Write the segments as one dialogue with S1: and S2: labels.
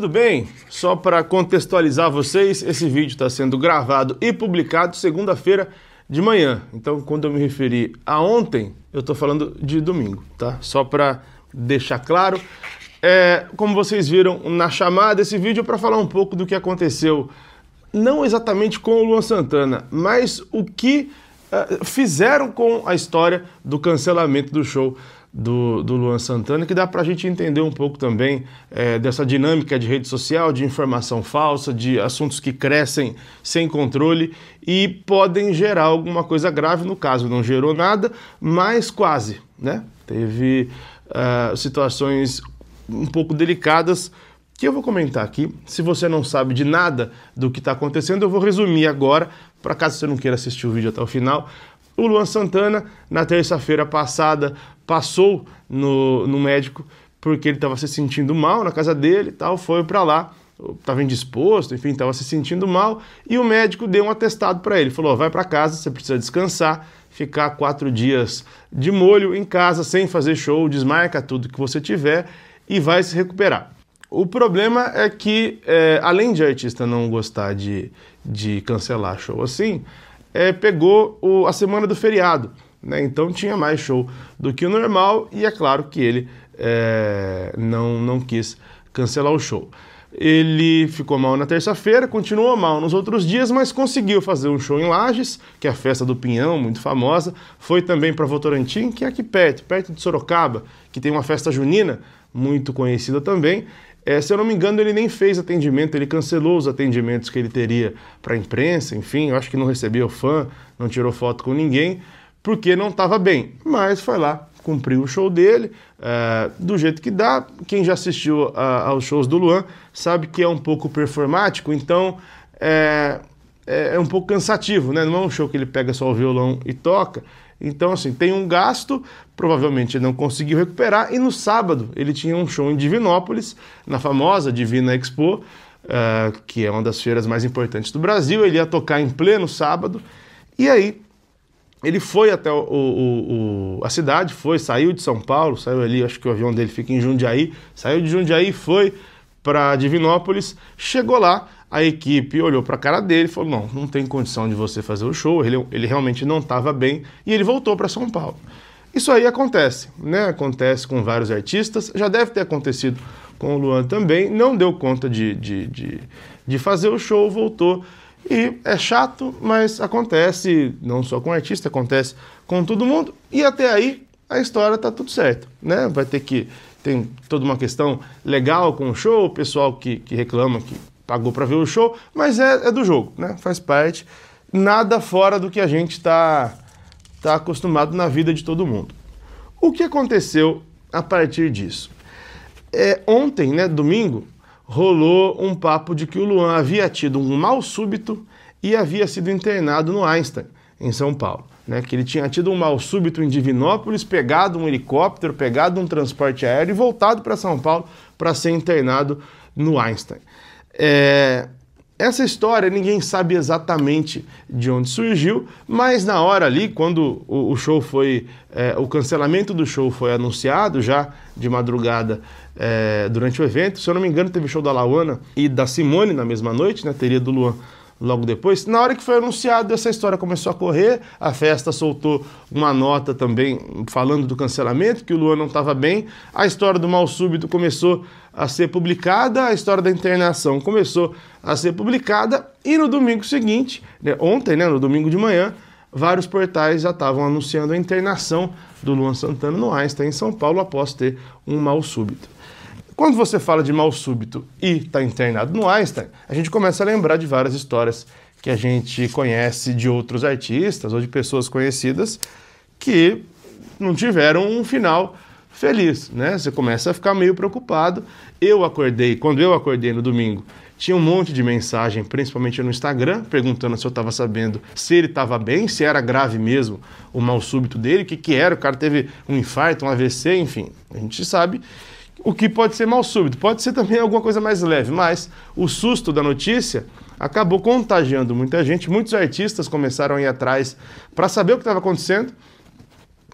S1: tudo bem? Só para contextualizar vocês, esse vídeo está sendo gravado e publicado segunda-feira de manhã. Então, quando eu me referi a ontem, eu estou falando de domingo, tá? Só para deixar claro. É, como vocês viram na chamada, esse vídeo é para falar um pouco do que aconteceu, não exatamente com o Luan Santana, mas o que uh, fizeram com a história do cancelamento do show do, do Luan Santana, que dá para a gente entender um pouco também é, dessa dinâmica de rede social, de informação falsa, de assuntos que crescem sem controle e podem gerar alguma coisa grave. No caso, não gerou nada, mas quase. Né? Teve uh, situações um pouco delicadas que eu vou comentar aqui. Se você não sabe de nada do que está acontecendo, eu vou resumir agora, para caso você não queira assistir o vídeo até o final. O Luan Santana, na terça-feira passada, passou no, no médico porque ele estava se sentindo mal na casa dele e tal, foi para lá, estava indisposto, enfim, estava se sentindo mal, e o médico deu um atestado para ele, falou, vai para casa, você precisa descansar, ficar quatro dias de molho em casa, sem fazer show, desmarca tudo que você tiver e vai se recuperar. O problema é que, é, além de artista não gostar de, de cancelar show assim, é, pegou o, a semana do feriado, né? Então tinha mais show do que o normal e é claro que ele é, não, não quis cancelar o show. Ele ficou mal na terça-feira, continuou mal nos outros dias, mas conseguiu fazer um show em Lages, que é a festa do Pinhão, muito famosa. Foi também para Votorantim, que é aqui perto, perto de Sorocaba, que tem uma festa junina muito conhecida também. É, se eu não me engano, ele nem fez atendimento, ele cancelou os atendimentos que ele teria para a imprensa, enfim, eu acho que não recebeu fã, não tirou foto com ninguém porque não estava bem. Mas foi lá, cumpriu o show dele, é, do jeito que dá. Quem já assistiu a, aos shows do Luan sabe que é um pouco performático, então é, é, é um pouco cansativo, né? Não é um show que ele pega só o violão e toca. Então, assim, tem um gasto, provavelmente não conseguiu recuperar. E no sábado ele tinha um show em Divinópolis, na famosa Divina Expo, uh, que é uma das feiras mais importantes do Brasil. Ele ia tocar em pleno sábado. E aí ele foi até o, o, o, a cidade, foi, saiu de São Paulo, saiu ali, acho que o avião dele fica em Jundiaí, saiu de Jundiaí, foi para Divinópolis, chegou lá, a equipe olhou para a cara dele e falou: não, não tem condição de você fazer o show, ele, ele realmente não estava bem, e ele voltou para São Paulo. Isso aí acontece, né? Acontece com vários artistas, já deve ter acontecido com o Luan também, não deu conta de, de, de, de fazer o show, voltou. E é chato, mas acontece não só com o artista, acontece com todo mundo. E até aí a história tá tudo certo, né? Vai ter que tem toda uma questão legal com o show, o pessoal que, que reclama que pagou para ver o show, mas é, é, do jogo, né? Faz parte, nada fora do que a gente está tá acostumado na vida de todo mundo. O que aconteceu a partir disso? É, ontem, né, domingo, rolou um papo de que o Luan havia tido um mal súbito e havia sido internado no Einstein, em São Paulo. Né? Que ele tinha tido um mal súbito em Divinópolis, pegado um helicóptero, pegado um transporte aéreo e voltado para São Paulo para ser internado no Einstein. É, essa história ninguém sabe exatamente de onde surgiu, mas na hora ali, quando o, show foi. É, o cancelamento do show foi anunciado já de madrugada é, durante o evento. Se eu não me engano, teve show da Lawana e da Simone na mesma noite, né? Teria do Luan logo depois. Na hora que foi anunciado, essa história começou a correr. A festa soltou uma nota também falando do cancelamento, que o Luan não estava bem. A história do mal súbito começou a ser publicada, a história da internação começou a ser publicada. E no domingo seguinte, né, ontem, né, no domingo de manhã, vários portais já estavam anunciando a internação do Luan Santana no Einstein, em São Paulo, após ter um mal súbito. Quando você fala de mal súbito e está internado no Einstein, a gente começa a lembrar de várias histórias que a gente conhece de outros artistas ou de pessoas conhecidas que não tiveram um final feliz, né? Você começa a ficar meio preocupado. Eu acordei, quando eu acordei no domingo, tinha um monte de mensagem, principalmente no Instagram, perguntando se eu estava sabendo se ele estava bem, se era grave mesmo o mal súbito dele, o que, que era, o cara teve um infarto, um AVC, enfim, a gente sabe o que pode ser mal súbito, pode ser também alguma coisa mais leve, mas o susto da notícia acabou contagiando muita gente. Muitos artistas começaram a ir atrás para saber o que estava acontecendo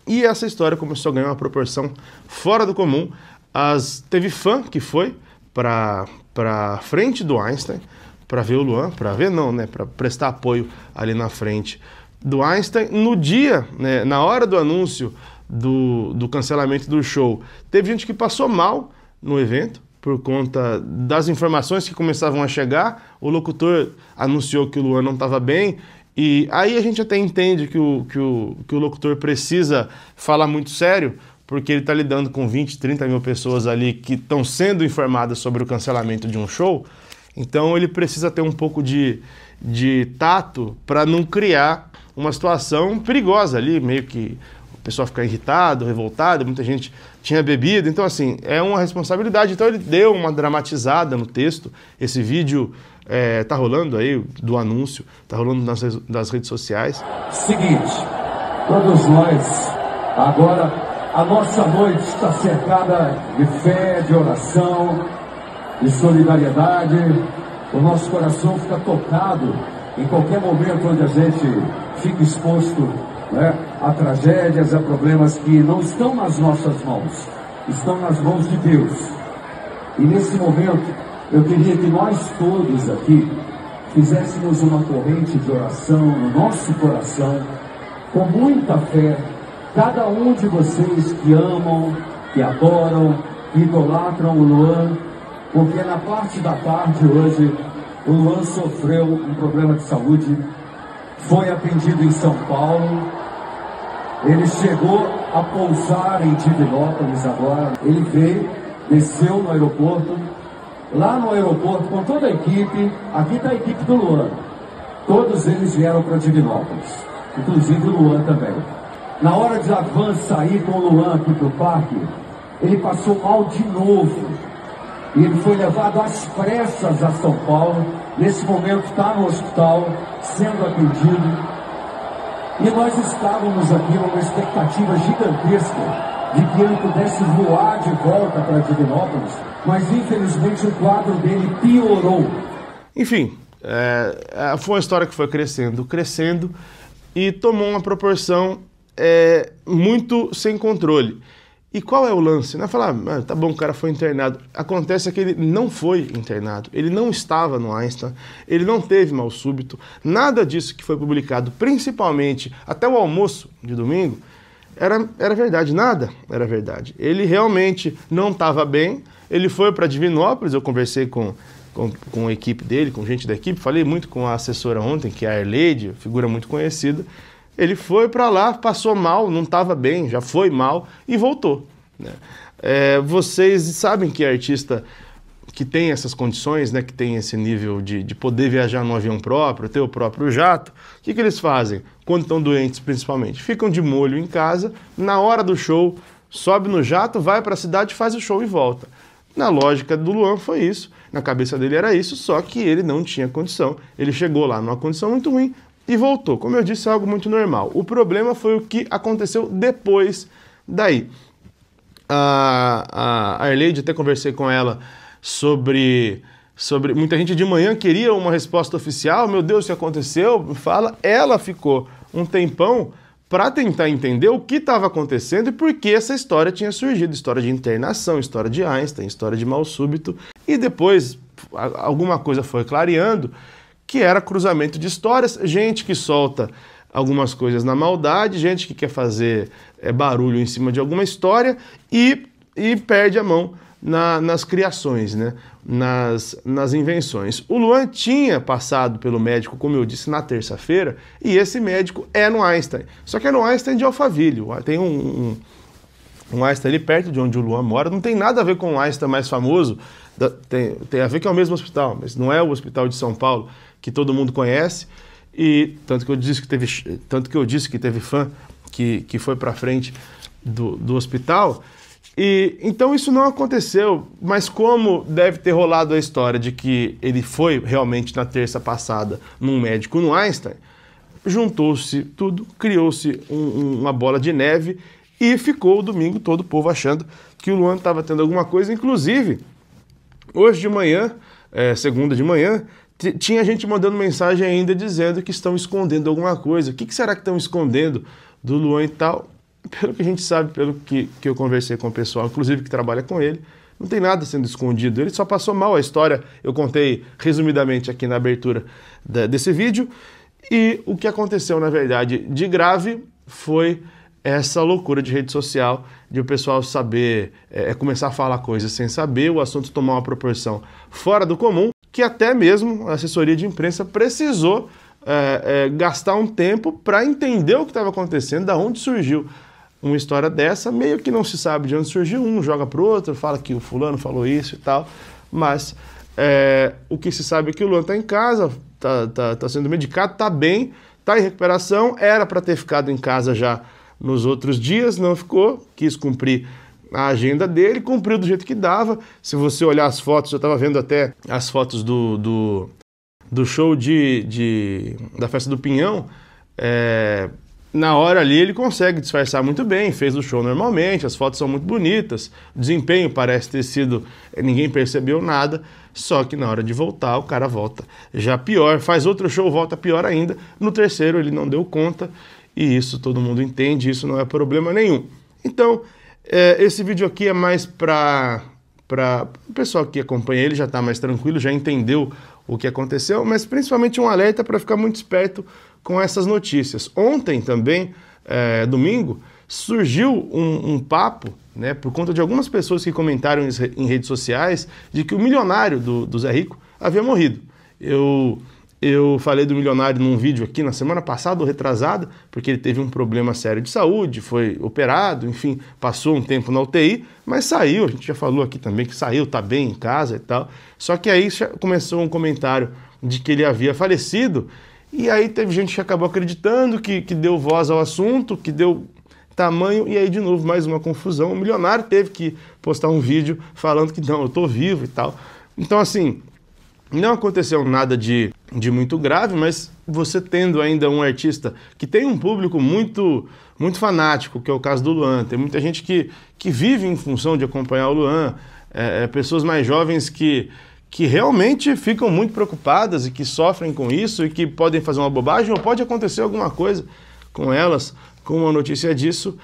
S1: e essa história começou a ganhar uma proporção fora do comum. As, teve fã que foi para frente do Einstein para ver o Luan, para ver não, né, para prestar apoio ali na frente do Einstein no dia, né, na hora do anúncio do, do cancelamento do show. Teve gente que passou mal no evento por conta das informações que começavam a chegar. O locutor anunciou que o Luan não estava bem. E aí a gente até entende que o, que o, que o locutor precisa falar muito sério, porque ele está lidando com 20, 30 mil pessoas ali que estão sendo informadas sobre o cancelamento de um show. Então ele precisa ter um pouco de, de tato para não criar uma situação perigosa ali, meio que pessoal ficar irritado, revoltado, muita gente tinha bebido. Então, assim, é uma responsabilidade. Então, ele deu uma dramatizada no texto. Esse vídeo é, tá rolando aí, do anúncio, tá rolando nas, nas redes sociais. Seguinte, todos nós,
S2: agora, a nossa noite está cercada de fé, de oração, de solidariedade. O nosso coração fica tocado em qualquer momento onde a gente fica exposto né, a tragédias, a problemas que não estão nas nossas mãos, estão nas mãos de Deus. E nesse momento, eu queria que nós todos aqui fizéssemos uma corrente de oração no nosso coração, com muita fé, cada um de vocês que amam, que adoram, que idolatram o Luan, porque na parte da tarde hoje o Luan sofreu um problema de saúde, foi atendido em São Paulo, ele chegou a pousar em Divinópolis agora. Ele veio, desceu no aeroporto. Lá no aeroporto, com toda a equipe, aqui está a equipe do Luan. Todos eles vieram para Divinópolis, inclusive o Luan também. Na hora de Avan sair com o Luan aqui para o parque, ele passou mal de novo. E ele foi levado às pressas a São Paulo. Nesse momento está no hospital, sendo atendido e nós estávamos aqui numa expectativa gigantesca de que ele pudesse voar de volta para Divinópolis, mas infelizmente o quadro dele piorou. Enfim,
S1: é, é foi uma história que foi crescendo, crescendo e tomou uma proporção é, muito sem controle. E qual é o lance? Não é falar, ah, tá bom, o cara foi internado. Acontece é que ele não foi internado, ele não estava no Einstein, ele não teve mal súbito. Nada disso que foi publicado, principalmente até o almoço de domingo, era, era verdade, nada era verdade. Ele realmente não estava bem, ele foi para Divinópolis, eu conversei com, com, com a equipe dele, com gente da equipe, falei muito com a assessora ontem, que é a Arleide, figura muito conhecida, ele foi para lá, passou mal, não estava bem, já foi mal e voltou. Né? É, vocês sabem que artista que tem essas condições, né, que tem esse nível de, de poder viajar no avião próprio, ter o próprio jato, o que, que eles fazem? Quando estão doentes, principalmente, ficam de molho em casa, na hora do show, sobe no jato, vai para a cidade, faz o show e volta. Na lógica do Luan foi isso, na cabeça dele era isso, só que ele não tinha condição. Ele chegou lá numa condição muito ruim, e voltou. Como eu disse, é algo muito normal. O problema foi o que aconteceu depois daí. A, a Arleide, até conversei com ela sobre sobre. Muita gente de manhã queria uma resposta oficial. Meu Deus, o que aconteceu? Fala. Ela ficou um tempão para tentar entender o que estava acontecendo e por que essa história tinha surgido. História de internação, história de Einstein, história de mal súbito. E depois alguma coisa foi clareando que era cruzamento de histórias, gente que solta algumas coisas na maldade, gente que quer fazer é, barulho em cima de alguma história e, e perde a mão na, nas criações, né? nas, nas invenções. O Luan tinha passado pelo médico, como eu disse, na terça-feira, e esse médico é no Einstein. Só que é no Einstein de Alphaville. Tem um, um, um Einstein ali perto de onde o Luan mora, não tem nada a ver com o Einstein mais famoso. Tem, tem a ver que é o mesmo hospital, mas não é o hospital de São Paulo que todo mundo conhece. E tanto que eu disse que teve, tanto que eu disse que teve fã que, que foi para frente do, do hospital. E então isso não aconteceu, mas como deve ter rolado a história de que ele foi realmente na terça passada num médico no Einstein, juntou-se tudo, criou-se um, uma bola de neve e ficou o domingo todo o povo achando que o Luan estava tendo alguma coisa. Inclusive, hoje de manhã, é, segunda de manhã, tinha gente mandando mensagem ainda dizendo que estão escondendo alguma coisa. O que, que será que estão escondendo do Luan e tal? Pelo que a gente sabe, pelo que, que eu conversei com o pessoal, inclusive que trabalha com ele, não tem nada sendo escondido. Ele só passou mal a história, eu contei resumidamente aqui na abertura da, desse vídeo. E o que aconteceu, na verdade, de grave foi essa loucura de rede social, de o pessoal saber, é, é começar a falar coisas sem saber, o assunto tomar uma proporção fora do comum que até mesmo a assessoria de imprensa precisou é, é, gastar um tempo para entender o que estava acontecendo, da onde surgiu uma história dessa, meio que não se sabe de onde surgiu, um joga para o outro, fala que o fulano falou isso e tal, mas é, o que se sabe é que o Luan está em casa, está tá, tá sendo medicado, está bem, está em recuperação, era para ter ficado em casa já nos outros dias, não ficou, quis cumprir a agenda dele, cumpriu do jeito que dava. Se você olhar as fotos, eu estava vendo até as fotos do, do, do show de, de, da festa do Pinhão. É, na hora ali ele consegue disfarçar muito bem, fez o show normalmente, as fotos são muito bonitas, o desempenho parece ter sido, ninguém percebeu nada, só que na hora de voltar o cara volta já pior, faz outro show, volta pior ainda, no terceiro ele não deu conta, e isso todo mundo entende, isso não é problema nenhum. Então, é, esse vídeo aqui é mais para para o pessoal que acompanha ele já está mais tranquilo, já entendeu o que aconteceu, mas principalmente um alerta para ficar muito esperto com essas notícias. Ontem também, é, domingo, surgiu um, um, papo, né, por conta de algumas pessoas que comentaram em redes sociais, de que o milionário do, do Zé Rico havia morrido. Eu eu falei do milionário num vídeo aqui na semana passada ou retrasada, porque ele teve um problema sério de saúde, foi operado, enfim, passou um tempo na UTI, mas saiu. A gente já falou aqui também que saiu, tá bem em casa e tal. Só que aí começou um comentário de que ele havia falecido, e aí teve gente que acabou acreditando, que, que deu voz ao assunto, que deu tamanho, e aí de novo mais uma confusão. O milionário teve que postar um vídeo falando que não, eu tô vivo e tal. Então, assim, não aconteceu nada de, de muito grave, mas você tendo ainda um artista que tem um público muito muito fanático, que é o caso do Luan, tem muita gente que, que vive em função de acompanhar o Luan, é, é pessoas mais jovens que, que realmente ficam muito preocupadas e que sofrem com isso e que podem fazer uma bobagem ou pode acontecer alguma coisa com elas, com uma notícia disso,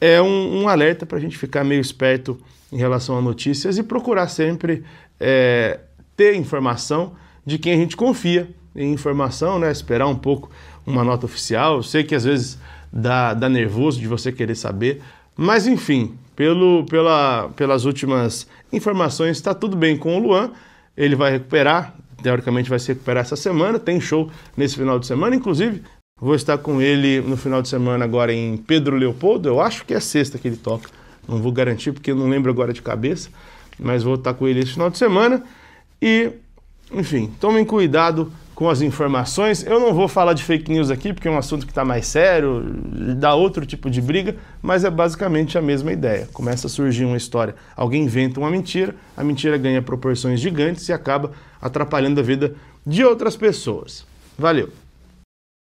S1: é um, um alerta para a gente ficar meio esperto em relação a notícias e procurar sempre é, ter informação de quem a gente confia em informação, né? Esperar um pouco uma nota oficial. Eu sei que às vezes dá, dá nervoso de você querer saber, mas enfim, pelo, pela, pelas últimas informações, está tudo bem com o Luan. Ele vai recuperar, teoricamente vai se recuperar essa semana. Tem show nesse final de semana, inclusive. Vou estar com ele no final de semana agora em Pedro Leopoldo. Eu acho que é sexta que ele toca. Não vou garantir porque eu não lembro agora de cabeça, mas vou estar com ele esse final de semana. E, enfim, tomem cuidado com as informações. Eu não vou falar de fake news aqui, porque é um assunto que está mais sério, dá outro tipo de briga, mas é basicamente a mesma ideia. Começa a surgir uma história, alguém inventa uma mentira, a mentira ganha proporções gigantes e acaba atrapalhando a vida de outras pessoas. Valeu!